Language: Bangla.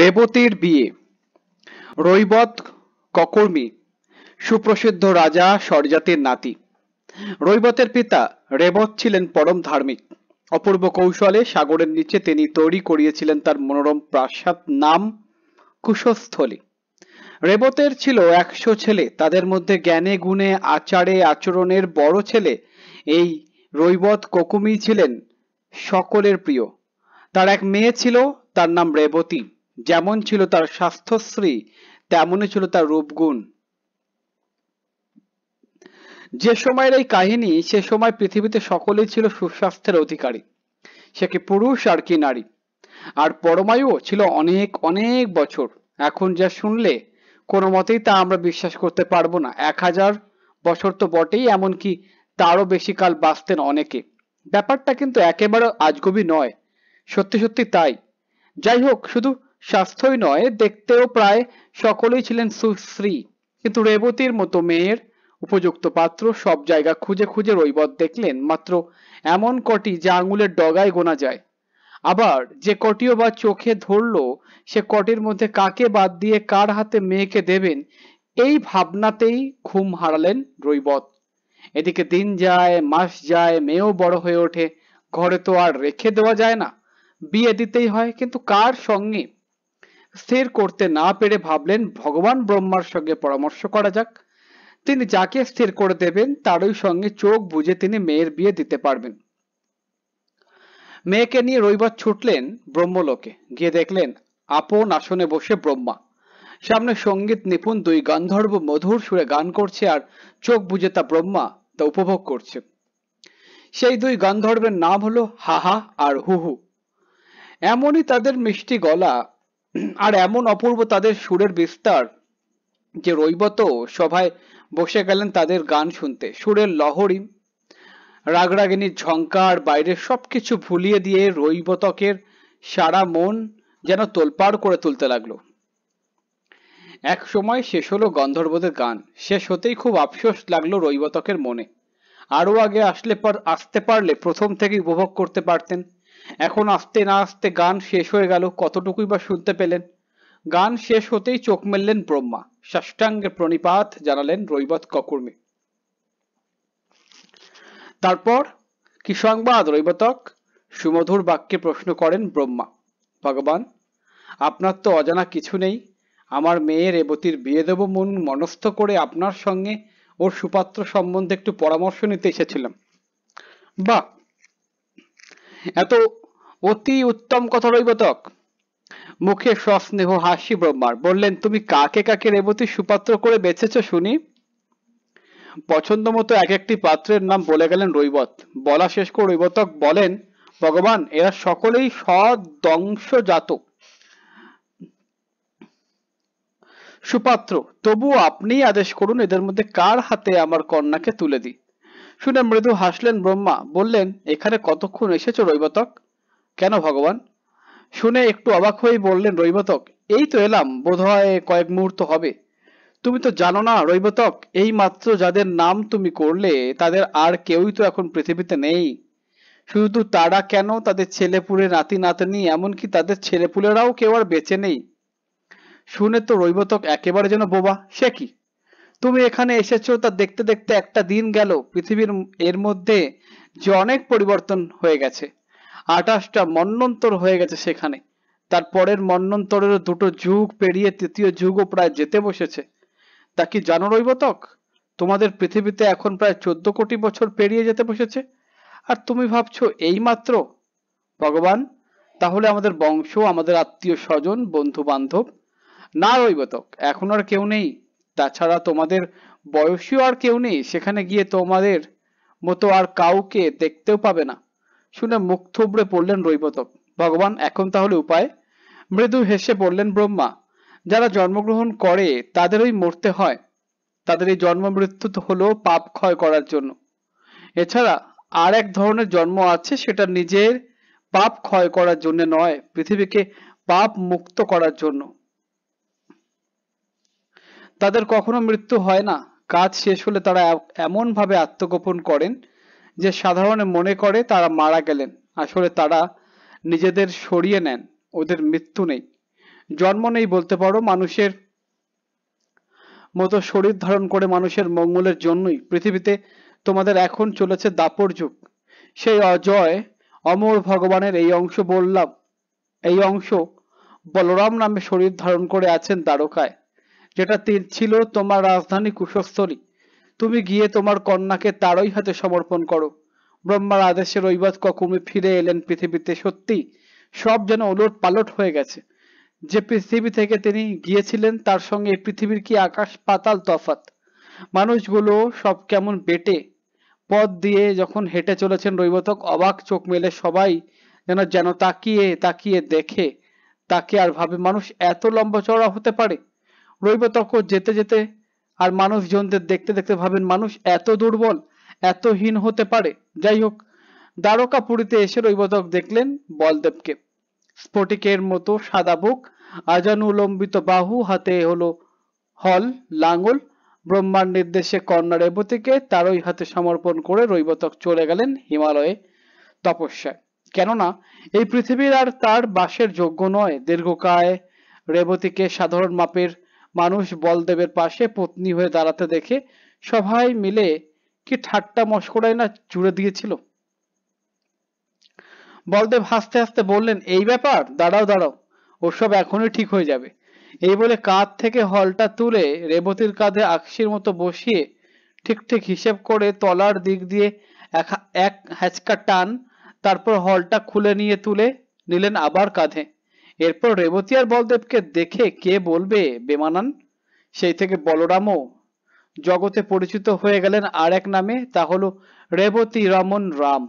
রেবতীর বিয়ে রৈবত ককর্মী সুপ্রসিদ্ধ রাজা সরজাতির নাতি রৈবতের পিতা রেবত ছিলেন পরম ধার্মিক অপূর্ব কৌশলে সাগরের নিচে তিনি তৈরি করিয়েছিলেন তার মনোরম প্রাসাদ নাম কুশস্থলী রেবতের ছিল একশো ছেলে তাদের মধ্যে জ্ঞানে গুণে আচারে আচরণের বড় ছেলে এই রৈবত কোকুমি ছিলেন সকলের প্রিয় তার এক মেয়ে ছিল তার নাম রেবতী যেমন ছিল তার স্বাস্থ্যশ্রী তেমনই ছিল তার রূপগুণ যে সময়ের এই কাহিনী সে সময় পৃথিবীতে সকলেই ছিল সুস্বাস্থ্যের অধিকারী সে কি পুরুষ আর কি নারী আর পরমায়ুও ছিল অনেক অনেক বছর এখন যা শুনলে কোনো মতেই তা আমরা বিশ্বাস করতে পারবো না এক হাজার বছর তো বটেই এমনকি তারও বেশি কাল বাঁচতেন অনেকে ব্যাপারটা কিন্তু একেবারে আজগবি নয় সত্যি সত্যি তাই যাই হোক শুধু স্বাস্থ্যই নয় দেখতেও প্রায় সকলেই ছিলেন সুশ্রী কিন্তু রেবতীর মতো মেয়ের উপযুক্ত পাত্র সব জায়গা খুঁজে খুঁজে রৈবত দেখলেন মাত্র এমন কটি যা আঙুলের ডগায় গোনা যায় আবার যে কটিও বা চোখে ধরল সে কটির মধ্যে কাকে বাদ দিয়ে কার হাতে মেয়েকে দেবেন এই ভাবনাতেই ঘুম হারালেন রৈবত এদিকে দিন যায় মাস যায় মেয়েও বড় হয়ে ওঠে ঘরে তো আর রেখে দেওয়া যায় না বিয়ে দিতেই হয় কিন্তু কার সঙ্গে স্থির করতে না পেরে ভাবলেন ভগবান ব্রহ্মার সঙ্গে পরামর্শ করা যাক তিনি যাকে স্থির করে দেবেন তারই সঙ্গে চোখ বুঝে তিনি মেয়ের বিয়ে দিতে পারবেন মেয়েকে নিয়ে রবিবার ছুটলেন ব্রহ্মলোকে গিয়ে দেখলেন আপন আসনে বসে ব্রহ্মা সামনে সঙ্গীত নিপুণ দুই গান্ধর্ব মধুর সুরে গান করছে আর চোখ বুঝে তা ব্রহ্মা তা উপভোগ করছে সেই দুই গান্ধর্বের নাম হলো হাহা আর হুহু এমনই তাদের মিষ্টি গলা আর এমন অপূর্ব তাদের সুরের বিস্তার যে রৈবত সভায় বসে গেলেন তাদের গান শুনতে সুরের লহরী রাগরাগিনীর ঝঙ্কার বাইরের সবকিছু ভুলিয়ে দিয়ে রৈবতকের সারা মন যেন তোলপাড় করে তুলতে লাগলো এক সময় শেষ হলো গন্ধর্বদের গান শেষ হতেই খুব আফসোস লাগলো রৈবতকের মনে আরও আগে আসলে পর আসতে পারলে প্রথম থেকে উপভোগ করতে পারতেন এখন আস্তে না আস্তে গান শেষ হয়ে গেল কতটুকুই বা শুনতে পেলেন গান শেষ হতেই চোখ মেললেন ব্রহ্মা সাষ্টাঙ্গে প্রণিপাত জানালেন রৈবত ককুর্মী তারপর সংবাদ রৈবতক সুমধুর বাক্যে প্রশ্ন করেন ব্রহ্মা ভগবান আপনার তো অজানা কিছু নেই আমার মেয়ে রেবতীর বিয়ে দেব মন মনস্থ করে আপনার সঙ্গে ওর সুপাত্র সম্বন্ধে একটু পরামর্শ নিতে এসেছিলাম বা এত অতি উত্তম কথা রৈবতক মুখে সস্নেহ হাসি ব্রহ্মার বললেন তুমি কাকে কাকে রেবতী সুপাত্র করে বেছেছ শুনি পছন্দ মতো এক একটি পাত্রের নাম বলে গেলেন রৈবত বলা শেষ করে রৈবতক বলেন ভগবান এরা সকলেই সদংশজাত সুপাত্র তবু আপনি আদেশ করুন এদের মধ্যে কার হাতে আমার কন্যাকে তুলে দিই শুনে মৃদু হাসলেন ব্রহ্মা বললেন এখানে কতক্ষণ এসেছো রৈবতক কেন ভগবান শুনে একটু অবাক হয়ে বললেন রৈবতক এই তো এলাম হয় কয়েক মুহূর্ত হবে তুমি তো জানো না রৈবতক এই মাত্র যাদের নাম তুমি করলে তাদের আর কেউই তো এখন পৃথিবীতে নেই শুধু তারা কেন তাদের ছেলেপুলে নাতি নাতনি এমনকি তাদের ছেলেপুলেরাও কেউ আর বেঁচে নেই শুনে তো রৈবতক একেবারে যেন বোবা সে কি তুমি এখানে এসেছো তা দেখতে দেখতে একটা দিন গেল পৃথিবীর এর মধ্যে যে অনেক পরিবর্তন হয়ে গেছে আঠাশটা মন্নন্তর হয়ে গেছে সেখানে তার পরের মন্নন্তরের দুটো যুগ পেরিয়ে তৃতীয় যুগও প্রায় যেতে বসেছে তা কি জানো রৈবতক তোমাদের পৃথিবীতে এখন প্রায় চোদ্দ কোটি বছর পেরিয়ে যেতে বসেছে আর তুমি ভাবছো এই মাত্র ভগবান তাহলে আমাদের বংশ আমাদের আত্মীয় স্বজন বন্ধু বান্ধব না রৈবতক এখন আর কেউ নেই তাছাড়া তোমাদের বয়সীও আর কেউ নেই সেখানে গিয়ে তোমাদের মতো আর কাউকে দেখতেও পাবে না শুনে মুখ থুবড়ে পড়লেন রৈবতক ভগবান এখন তাহলে উপায় মৃদু হেসে বললেন ব্রহ্মা যারা জন্মগ্রহণ করে তাদেরই মরতে হয় তাদের এই জন্ম মৃত্যু তো হলো পাপ ক্ষয় করার জন্য এছাড়া আর এক ধরনের জন্ম আছে সেটা নিজের পাপ ক্ষয় করার জন্য নয় পৃথিবীকে পাপ মুক্ত করার জন্য তাদের কখনো মৃত্যু হয় না কাজ শেষ হলে তারা এমনভাবে আত্মগোপন করেন যে সাধারণ মনে করে তারা মারা গেলেন আসলে তারা নিজেদের সরিয়ে নেন ওদের মৃত্যু নেই জন্ম নেই বলতে পারো মানুষের মতো শরীর ধারণ করে মানুষের মঙ্গলের জন্যই পৃথিবীতে তোমাদের এখন চলেছে দাপর যুগ সেই অজয় অমর ভগবানের এই অংশ বললাম এই অংশ বলরাম নামে শরীর ধারণ করে আছেন দ্বারকায় যেটা ছিল তোমার রাজধানী কুশস্থলী তুমি গিয়ে তোমার কন্যাকে তারই হাতে সমর্পণ করো ব্রহ্মার আদেশে রৈবত ককুমে ফিরে এলেন পৃথিবীতে সত্যি সব যেন ওলট পালট হয়ে গেছে যে পৃথিবী থেকে তিনি গিয়েছিলেন তার সঙ্গে পৃথিবীর কি আকাশ পাতাল তফাত মানুষগুলো সব কেমন বেটে পথ দিয়ে যখন হেঁটে চলেছেন রৈবতক অবাক চোখ মেলে সবাই যেন যেন তাকিয়ে তাকিয়ে দেখে তাকে আর ভাবে মানুষ এত লম্বা চড়া হতে পারে রইব তখন যেতে যেতে আর মানুষজনদের দেখতে দেখতে ভাবেন মানুষ এত দুর্বল এত হীন হতে পারে যাই হোক দ্বারকা পুরীতে এসে রৈবতক দেখলেন বলদেবকে স্ফটিকের মতো সাদা বুক আজানুলম্বিত বাহু হাতে হলো হল লাঙ্গল ব্রহ্মার নির্দেশে কন্যা রেবতীকে তারই হাতে সমর্পণ করে রৈবতক চলে গেলেন হিমালয়ে তপস্যায় কেননা এই পৃথিবীর আর তার বাসের যোগ্য নয় দীর্ঘকায় রেবতীকে সাধারণ মাপের মানুষ বলদেবের পাশে পত্নী হয়ে দাঁড়াতে দেখে সবাই মিলে কি ঠাট্টা মস্করায় না জুড়ে দিয়েছিল বলদেব হাসতে হাসতে বললেন এই ব্যাপার দাঁড়াও দাঁড়াও ওসব এখনই ঠিক হয়ে যাবে এই বলে কাঁধ থেকে হলটা তুলে রেবতীর কাঁধে আকসির মতো বসিয়ে ঠিক ঠিক হিসেব করে তলার দিক দিয়ে এক হ্যাচকা টান তারপর হলটা খুলে নিয়ে তুলে নিলেন আবার কাঁধে এরপর রেবতী আর বলদেবকে দেখে কে বলবে বেমানান সেই থেকে বলরামও জগতে পরিচিত হয়ে গেলেন আর এক নামে তা হলো রেবতী রমন রাম